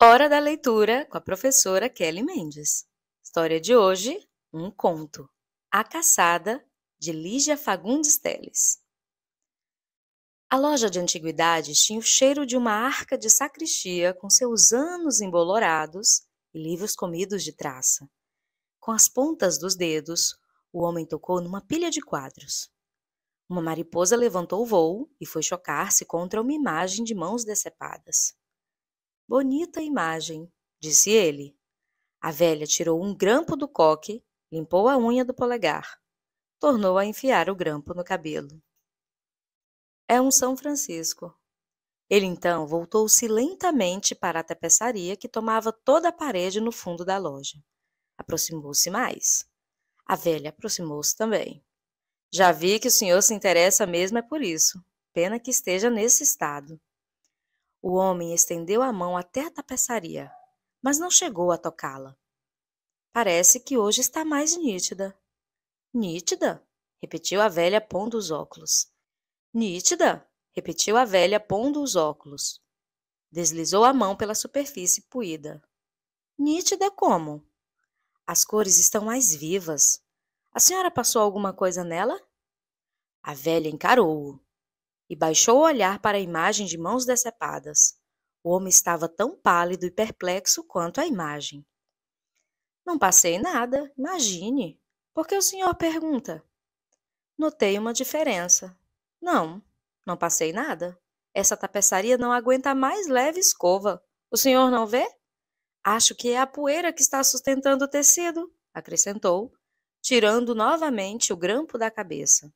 Hora da leitura com a professora Kelly Mendes. História de hoje: um conto. A Caçada, de Lígia Fagundes Teles. A loja de antiguidades tinha o cheiro de uma arca de sacristia com seus anos embolorados e livros comidos de traça. Com as pontas dos dedos, o homem tocou numa pilha de quadros. Uma mariposa levantou o voo e foi chocar-se contra uma imagem de mãos decepadas. Bonita imagem, disse ele. A velha tirou um grampo do coque, limpou a unha do polegar, tornou a enfiar o grampo no cabelo. É um São Francisco. Ele então voltou-se lentamente para a tapeçaria que tomava toda a parede no fundo da loja. Aproximou-se mais. A velha aproximou-se também. Já vi que o senhor se interessa mesmo é por isso. Pena que esteja nesse estado. O homem estendeu a mão até a tapeçaria, mas não chegou a tocá-la. Parece que hoje está mais nítida. Nítida? repetiu a velha pondo os óculos. Nítida? repetiu a velha pondo os óculos. Deslizou a mão pela superfície puída. Nítida como? As cores estão mais vivas. A senhora passou alguma coisa nela? A velha encarou-o e baixou o olhar para a imagem de mãos decepadas. O homem estava tão pálido e perplexo quanto a imagem. Não passei nada, imagine. Por que o senhor pergunta? Notei uma diferença. Não, não passei nada. Essa tapeçaria não aguenta mais leve escova. O senhor não vê? Acho que é a poeira que está sustentando o tecido, acrescentou, tirando novamente o grampo da cabeça.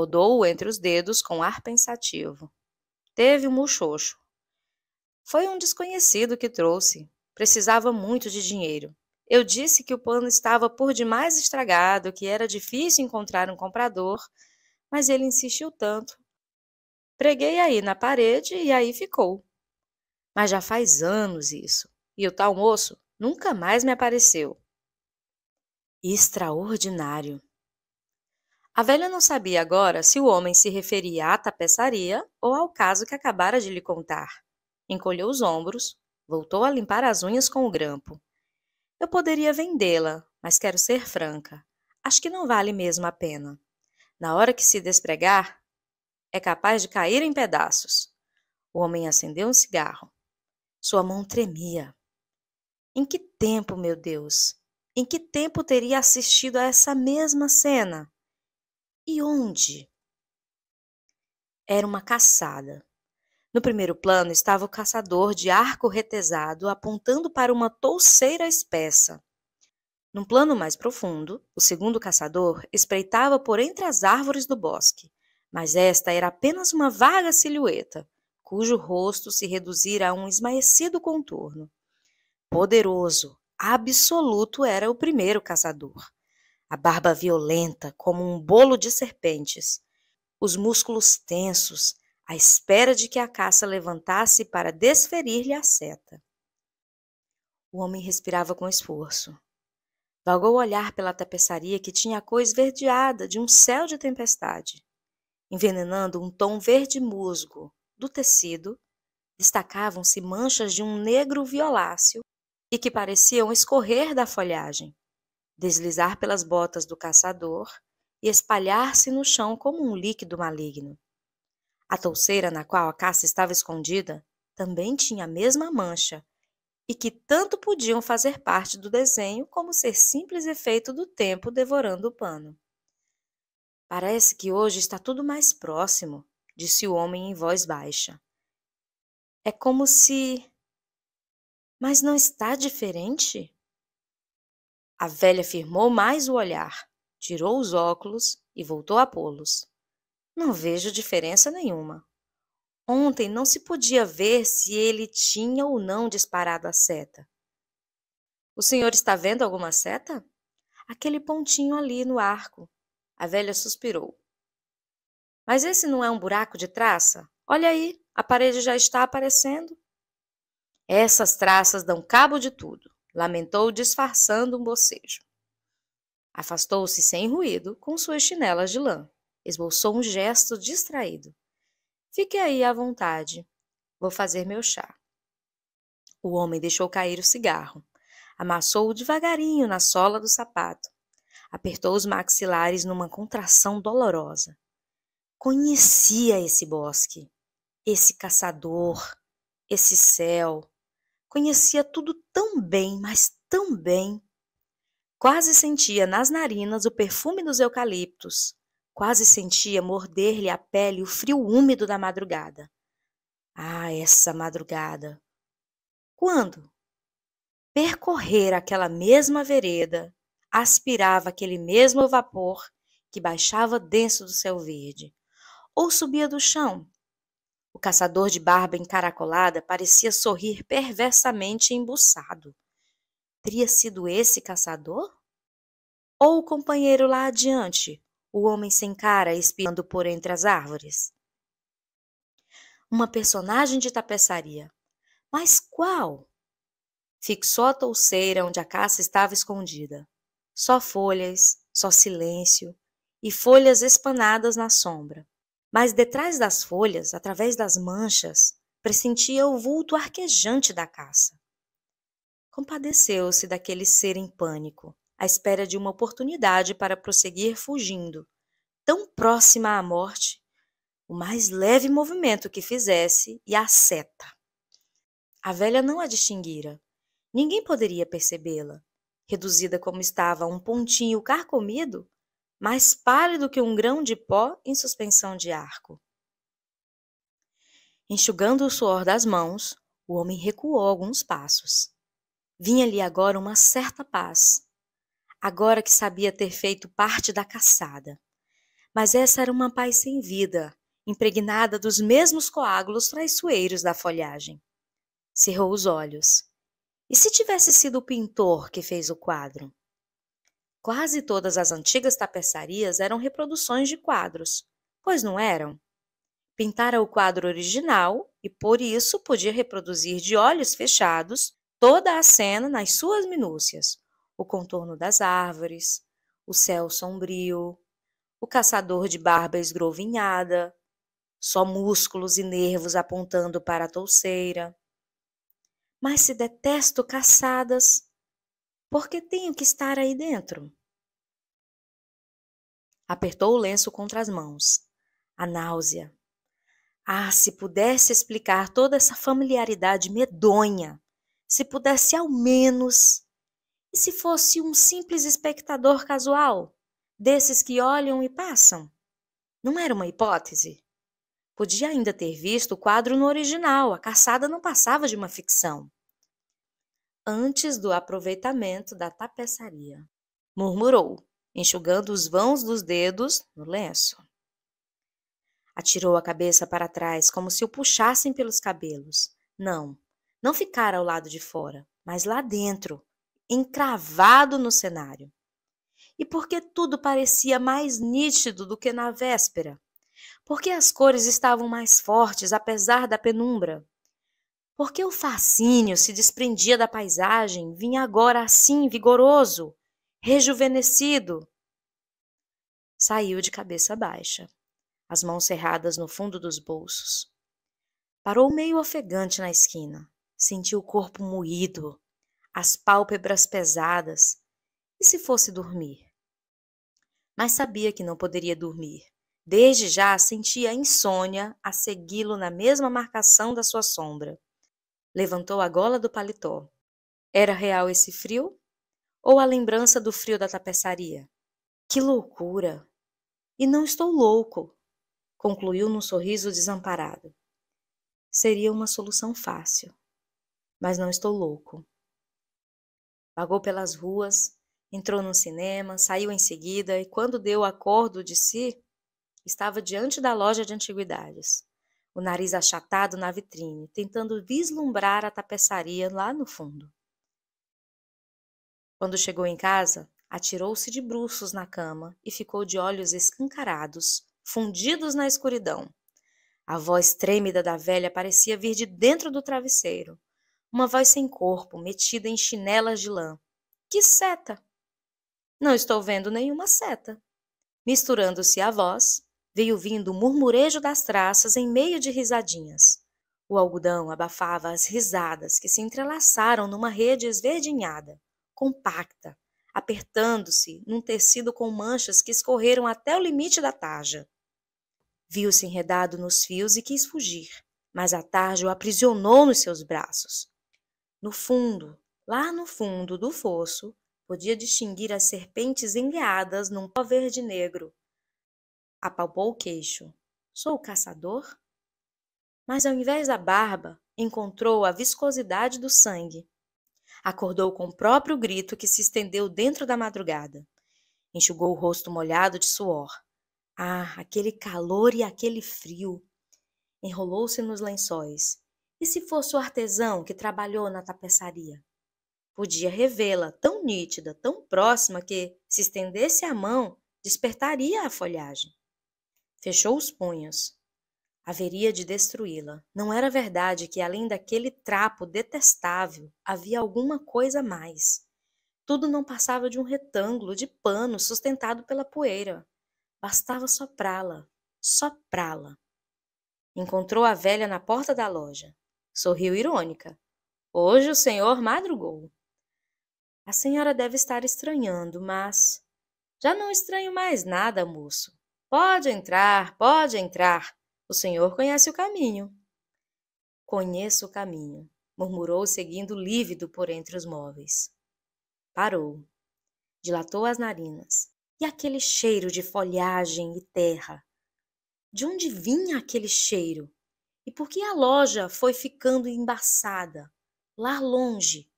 Rodou-o entre os dedos com ar pensativo. Teve um muxoxo. Foi um desconhecido que trouxe. Precisava muito de dinheiro. Eu disse que o pano estava por demais estragado, que era difícil encontrar um comprador, mas ele insistiu tanto. Preguei aí na parede e aí ficou. Mas já faz anos isso, e o tal moço nunca mais me apareceu. Extraordinário! A velha não sabia agora se o homem se referia à tapeçaria ou ao caso que acabara de lhe contar. Encolheu os ombros, voltou a limpar as unhas com o grampo. Eu poderia vendê-la, mas quero ser franca. Acho que não vale mesmo a pena. Na hora que se despregar, é capaz de cair em pedaços. O homem acendeu um cigarro. Sua mão tremia. Em que tempo, meu Deus? Em que tempo teria assistido a essa mesma cena? E onde? Era uma caçada. No primeiro plano estava o caçador de arco retesado apontando para uma touceira espessa. Num plano mais profundo, o segundo caçador espreitava por entre as árvores do bosque, mas esta era apenas uma vaga silhueta, cujo rosto se reduzira a um esmaecido contorno. Poderoso, absoluto era o primeiro caçador a barba violenta como um bolo de serpentes, os músculos tensos, à espera de que a caça levantasse para desferir-lhe a seta. O homem respirava com esforço. Vagou o olhar pela tapeçaria que tinha a cor esverdeada de um céu de tempestade, envenenando um tom verde musgo do tecido, destacavam-se manchas de um negro violáceo e que pareciam escorrer da folhagem deslizar pelas botas do caçador e espalhar-se no chão como um líquido maligno. A touceira na qual a caça estava escondida também tinha a mesma mancha, e que tanto podiam fazer parte do desenho como ser simples efeito do tempo devorando o pano. Parece que hoje está tudo mais próximo, disse o homem em voz baixa. É como se. Mas não está diferente? A velha firmou mais o olhar, tirou os óculos e voltou a pô-los. Não vejo diferença nenhuma. Ontem não se podia ver se ele tinha ou não disparado a seta. O senhor está vendo alguma seta? Aquele pontinho ali no arco. A velha suspirou. Mas esse não é um buraco de traça? Olha aí, a parede já está aparecendo. Essas traças dão cabo de tudo lamentou disfarçando um bocejo. Afastou-se sem ruído com suas chinelas de lã. Esboçou um gesto distraído. Fique aí à vontade. Vou fazer meu chá. O homem deixou cair o cigarro. Amassou-o devagarinho na sola do sapato. Apertou os maxilares numa contração dolorosa. Conhecia esse bosque, esse caçador, esse céu, Conhecia tudo tão bem, mas tão bem. Quase sentia nas narinas o perfume dos eucaliptos. Quase sentia morder-lhe a pele o frio úmido da madrugada. Ah, essa madrugada! Quando, percorrer aquela mesma vereda, aspirava aquele mesmo vapor que baixava denso do céu verde, ou subia do chão, o caçador de barba encaracolada parecia sorrir perversamente embuçado. Teria sido esse caçador? Ou o companheiro lá adiante, o homem sem cara espiando por entre as árvores? Uma personagem de tapeçaria. Mas qual? Fixou a touceira onde a caça estava escondida. Só folhas, só silêncio e folhas espanadas na sombra. Mas detrás das folhas, através das manchas, pressentia o vulto arquejante da caça. Compadeceu-se daquele ser em pânico, à espera de uma oportunidade para prosseguir fugindo, tão próxima à morte, o mais leve movimento que fizesse e a seta. A velha não a distinguira. Ninguém poderia percebê-la. Reduzida como estava a um pontinho carcomido, mais pálido que um grão de pó em suspensão de arco. Enxugando o suor das mãos, o homem recuou alguns passos. Vinha-lhe agora uma certa paz, agora que sabia ter feito parte da caçada. Mas essa era uma paz sem vida, impregnada dos mesmos coágulos traiçoeiros da folhagem. Cerrou os olhos. E se tivesse sido o pintor que fez o quadro? Quase todas as antigas tapeçarias eram reproduções de quadros, pois não eram? Pintara o quadro original e, por isso, podia reproduzir de olhos fechados toda a cena nas suas minúcias: o contorno das árvores, o céu sombrio, o caçador de barba esgrovinhada, só músculos e nervos apontando para a touceira. Mas se detesto caçadas, porque tenho que estar aí dentro. Apertou o lenço contra as mãos. A náusea. Ah, se pudesse explicar toda essa familiaridade medonha, se pudesse ao menos. E se fosse um simples espectador casual, desses que olham e passam? Não era uma hipótese. Podia ainda ter visto o quadro no original, a caçada não passava de uma ficção antes do aproveitamento da tapeçaria, murmurou, enxugando os vãos dos dedos no lenço. Atirou a cabeça para trás, como se o puxassem pelos cabelos. Não, não ficara ao lado de fora, mas lá dentro, encravado no cenário. E porque tudo parecia mais nítido do que na véspera? Porque as cores estavam mais fortes, apesar da penumbra? Porque o fascínio se desprendia da paisagem, vinha agora assim, vigoroso, rejuvenescido. Saiu de cabeça baixa, as mãos cerradas no fundo dos bolsos. Parou meio ofegante na esquina. Sentiu o corpo moído, as pálpebras pesadas. E se fosse dormir? Mas sabia que não poderia dormir. Desde já sentia a insônia a segui-lo na mesma marcação da sua sombra. Levantou a gola do paletó. Era real esse frio? Ou a lembrança do frio da tapeçaria? Que loucura! E não estou louco, concluiu num sorriso desamparado. Seria uma solução fácil, mas não estou louco. Vagou pelas ruas, entrou no cinema, saiu em seguida e, quando deu acordo de si, estava diante da loja de antiguidades o nariz achatado na vitrine, tentando vislumbrar a tapeçaria lá no fundo. Quando chegou em casa, atirou-se de bruços na cama e ficou de olhos escancarados, fundidos na escuridão. A voz trêmida da velha parecia vir de dentro do travesseiro. Uma voz sem corpo, metida em chinelas de lã. Que seta! Não estou vendo nenhuma seta. Misturando-se à voz, Veio vindo o murmurejo das traças em meio de risadinhas. O algodão abafava as risadas que se entrelaçaram numa rede esverdinhada, compacta, apertando-se num tecido com manchas que escorreram até o limite da tarja. Viu-se enredado nos fios e quis fugir, mas a tarja o aprisionou nos seus braços. No fundo, lá no fundo do fosso, podia distinguir as serpentes enleadas num pó verde negro, Apalpou o queixo. Sou caçador? Mas ao invés da barba, encontrou a viscosidade do sangue. Acordou com o próprio grito que se estendeu dentro da madrugada. Enxugou o rosto molhado de suor. Ah, aquele calor e aquele frio! Enrolou-se nos lençóis. E se fosse o artesão que trabalhou na tapeçaria? Podia revê-la, tão nítida, tão próxima que, se estendesse a mão, despertaria a folhagem. Fechou os punhos. Haveria de destruí-la. Não era verdade que, além daquele trapo detestável, havia alguma coisa mais. Tudo não passava de um retângulo de pano sustentado pela poeira. Bastava soprá-la, soprá-la. Encontrou a velha na porta da loja. Sorriu irônica. Hoje o senhor madrugou. A senhora deve estar estranhando, mas. Já não estranho mais nada, moço. Pode entrar, pode entrar. O senhor conhece o caminho. Conheço o caminho, murmurou, seguindo lívido por entre os móveis. Parou. Dilatou as narinas. E aquele cheiro de folhagem e terra? De onde vinha aquele cheiro? E por que a loja foi ficando embaçada, lá longe,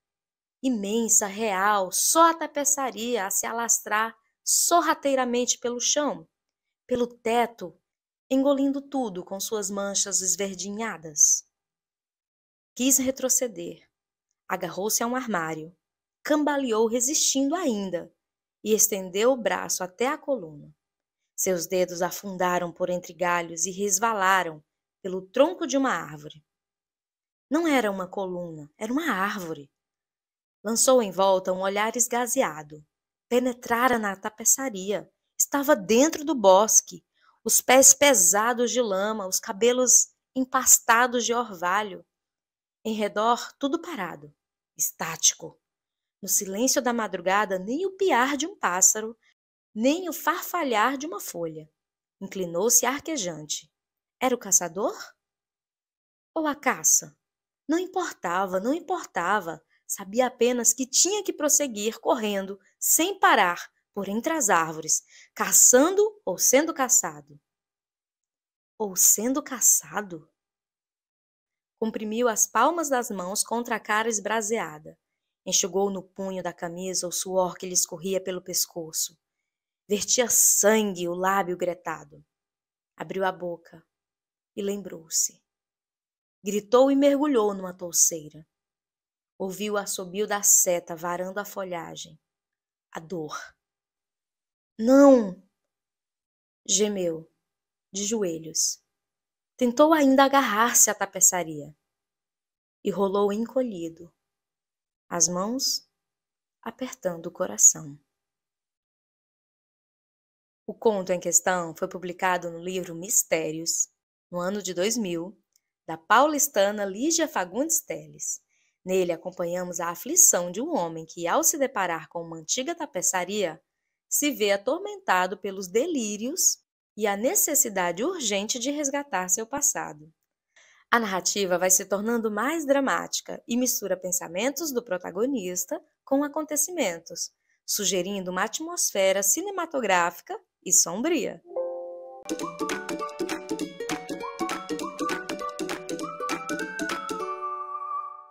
imensa, real, só a tapeçaria a se alastrar sorrateiramente pelo chão? pelo teto, engolindo tudo com suas manchas esverdinhadas. Quis retroceder. Agarrou-se a um armário, cambaleou resistindo ainda e estendeu o braço até a coluna. Seus dedos afundaram por entre galhos e resvalaram pelo tronco de uma árvore. Não era uma coluna, era uma árvore. Lançou em volta um olhar esgazeado. Penetrara na tapeçaria, estava dentro do bosque, os pés pesados de lama, os cabelos empastados de orvalho. Em redor, tudo parado, estático. No silêncio da madrugada, nem o piar de um pássaro, nem o farfalhar de uma folha. Inclinou-se arquejante. Era o caçador? Ou a caça? Não importava, não importava. Sabia apenas que tinha que prosseguir correndo, sem parar, por entre as árvores, caçando ou sendo caçado. Ou sendo caçado? Comprimiu as palmas das mãos contra a cara esbraseada. Enxugou no punho da camisa o suor que lhe escorria pelo pescoço. Vertia sangue o lábio gretado. Abriu a boca e lembrou-se. Gritou e mergulhou numa touceira. Ouviu o assobio da seta varando a folhagem. A dor não! Gemeu, de joelhos. Tentou ainda agarrar-se à tapeçaria e rolou encolhido, as mãos apertando o coração. O conto em questão foi publicado no livro Mistérios, no ano de 2000, da paulistana Lígia Fagundes Teles. Nele acompanhamos a aflição de um homem que, ao se deparar com uma antiga tapeçaria, se vê atormentado pelos delírios e a necessidade urgente de resgatar seu passado. A narrativa vai se tornando mais dramática e mistura pensamentos do protagonista com acontecimentos, sugerindo uma atmosfera cinematográfica e sombria.